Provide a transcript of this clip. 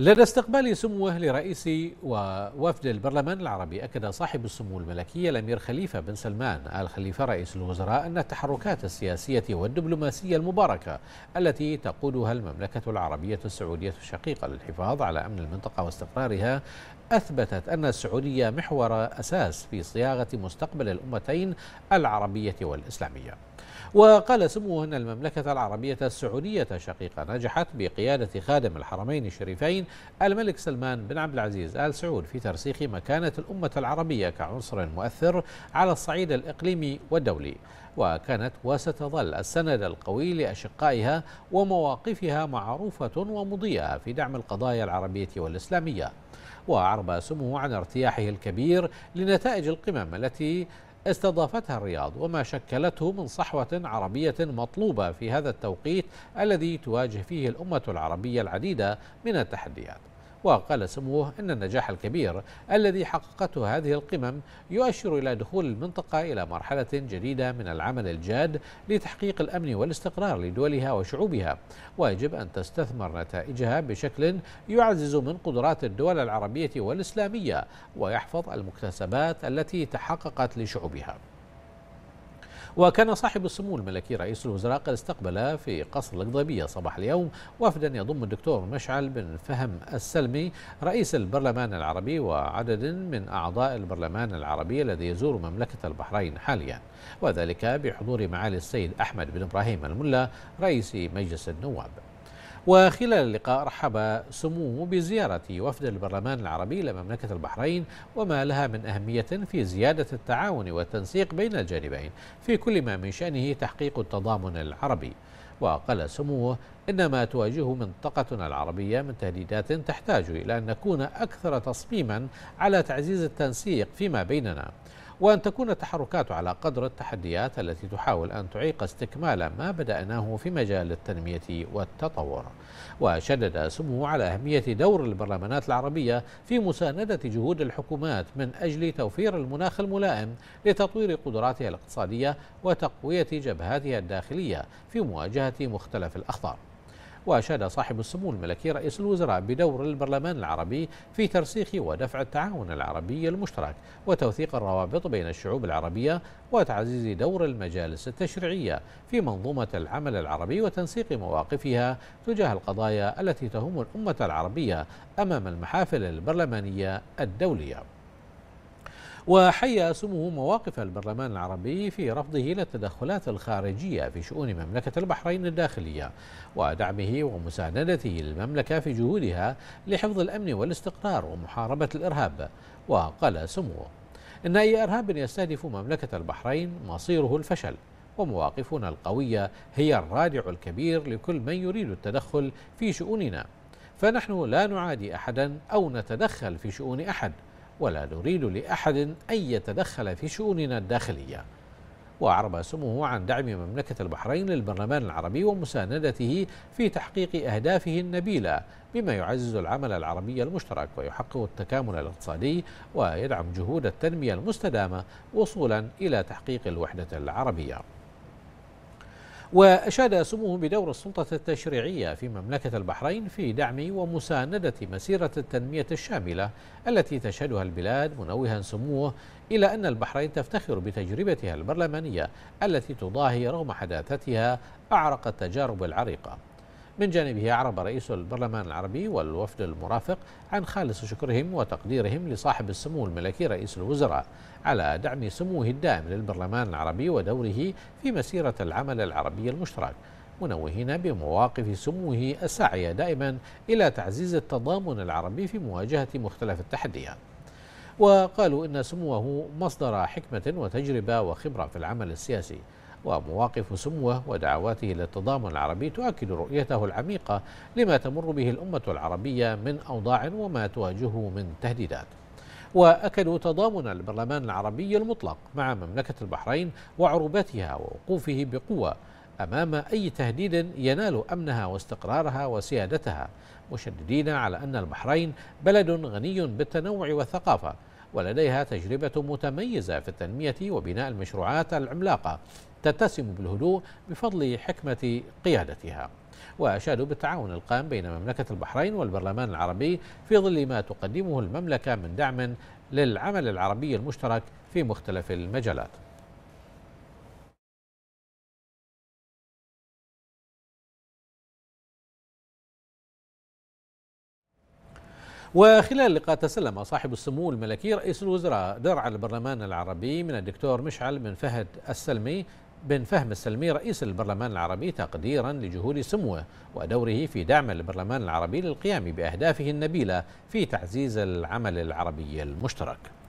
لدى استقبال سموه لرئيس ووفد البرلمان العربي أكد صاحب السمو الملكي الأمير خليفة بن سلمان آل خليفة رئيس الوزراء أن التحركات السياسية والدبلوماسية المباركة التي تقودها المملكة العربية السعودية الشقيقة للحفاظ على أمن المنطقة واستقرارها أثبتت أن السعودية محور أساس في صياغة مستقبل الأمتين العربية والإسلامية وقال سموه أن المملكة العربية السعودية شقيقة نجحت بقيادة خادم الحرمين الشريفين الملك سلمان بن عبد العزيز آل سعود في ترسيخ مكانة الأمة العربية كعنصر مؤثر على الصعيد الإقليمي والدولي وكانت وستظل السند القوي لأشقائها ومواقفها معروفة ومضيئة في دعم القضايا العربية والإسلامية وأعرب سمو عن ارتياحه الكبير لنتائج القمم التي استضافتها الرياض وما شكلته من صحوة عربية مطلوبة في هذا التوقيت الذي تواجه فيه الأمة العربية العديد من التحديات وقال سموه أن النجاح الكبير الذي حققته هذه القمم يؤشر إلى دخول المنطقة إلى مرحلة جديدة من العمل الجاد لتحقيق الأمن والاستقرار لدولها وشعوبها ويجب أن تستثمر نتائجها بشكل يعزز من قدرات الدول العربية والإسلامية ويحفظ المكتسبات التي تحققت لشعوبها وكان صاحب السمو الملكي رئيس الوزراء قد استقبل في قصر القضيبية صباح اليوم وفدا يضم الدكتور مشعل بن فهم السلمي رئيس البرلمان العربي وعدد من أعضاء البرلمان العربي الذي يزور مملكة البحرين حاليا وذلك بحضور معالي السيد أحمد بن إبراهيم الملا رئيس مجلس النواب وخلال اللقاء رحب سموه بزيارة وفد البرلمان العربي لمملكة البحرين وما لها من أهمية في زيادة التعاون والتنسيق بين الجانبين في كل ما من شأنه تحقيق التضامن العربي وقال سموه إن ما تواجهه منطقتنا العربية من تهديدات تحتاج إلى أن نكون أكثر تصميما على تعزيز التنسيق فيما بيننا وأن تكون التحركات على قدر التحديات التي تحاول أن تعيق استكمال ما بدأناه في مجال التنمية والتطور وشدد سمو على أهمية دور البرلمانات العربية في مساندة جهود الحكومات من أجل توفير المناخ الملائم لتطوير قدراتها الاقتصادية وتقوية جبهاتها الداخلية في مواجهة مختلف الأخطار وأشاد صاحب السمو الملكي رئيس الوزراء بدور البرلمان العربي في ترسيخ ودفع التعاون العربي المشترك وتوثيق الروابط بين الشعوب العربية وتعزيز دور المجالس التشريعية في منظومة العمل العربي وتنسيق مواقفها تجاه القضايا التي تهم الأمة العربية أمام المحافل البرلمانية الدولية وحيا سمو مواقف البرلمان العربي في رفضه للتدخلات الخارجية في شؤون مملكة البحرين الداخلية ودعمه ومساندته للمملكة في جهودها لحفظ الأمن والاستقرار ومحاربة الإرهاب وقال سموه إن أي إرهاب يستهدف مملكة البحرين مصيره الفشل ومواقفنا القوية هي الرادع الكبير لكل من يريد التدخل في شؤوننا فنحن لا نعادي أحدا أو نتدخل في شؤون أحد ولا نريد لأحد أن يتدخل في شؤوننا الداخلية وأعرب سموه عن دعم مملكة البحرين للبرلمان العربي ومساندته في تحقيق أهدافه النبيلة بما يعزز العمل العربي المشترك ويحقق التكامل الاقتصادي ويدعم جهود التنمية المستدامة وصولا إلى تحقيق الوحدة العربية وأشاد سموه بدور السلطة التشريعية في مملكة البحرين في دعم ومساندة مسيرة التنمية الشاملة التي تشهدها البلاد منوها سموه إلى أن البحرين تفتخر بتجربتها البرلمانية التي تضاهي رغم حداثتها أعرق التجارب العريقة من جانبه أعرب رئيس البرلمان العربي والوفد المرافق عن خالص شكرهم وتقديرهم لصاحب السمو الملكي رئيس الوزراء على دعم سموه الدائم للبرلمان العربي ودوره في مسيرة العمل العربي المشترك منوهين بمواقف سموه الساعية دائما إلى تعزيز التضامن العربي في مواجهة مختلف التحديات وقالوا إن سموه مصدر حكمة وتجربة وخبرة في العمل السياسي ومواقف سموه ودعواته للتضامن العربي تؤكد رؤيته العميقة لما تمر به الأمة العربية من أوضاع وما تواجهه من تهديدات وأكدوا تضامن البرلمان العربي المطلق مع مملكة البحرين وعروبتها ووقوفه بقوة أمام أي تهديد ينال أمنها واستقرارها وسيادتها مشددين على أن البحرين بلد غني بالتنوع والثقافة ولديها تجربة متميزة في التنمية وبناء المشروعات العملاقة تتسم بالهدوء بفضل حكمة قيادتها وأشادوا بالتعاون القائم بين مملكة البحرين والبرلمان العربي في ظل ما تقدمه المملكة من دعم للعمل العربي المشترك في مختلف المجالات وخلال اللقاء تسلم صاحب السمو الملكي رئيس الوزراء درع البرلمان العربي من الدكتور مشعل بن فهد السلمي بن فهم السلمي رئيس البرلمان العربي تقديرا لجهود سموه ودوره في دعم البرلمان العربي للقيام بأهدافه النبيلة في تعزيز العمل العربي المشترك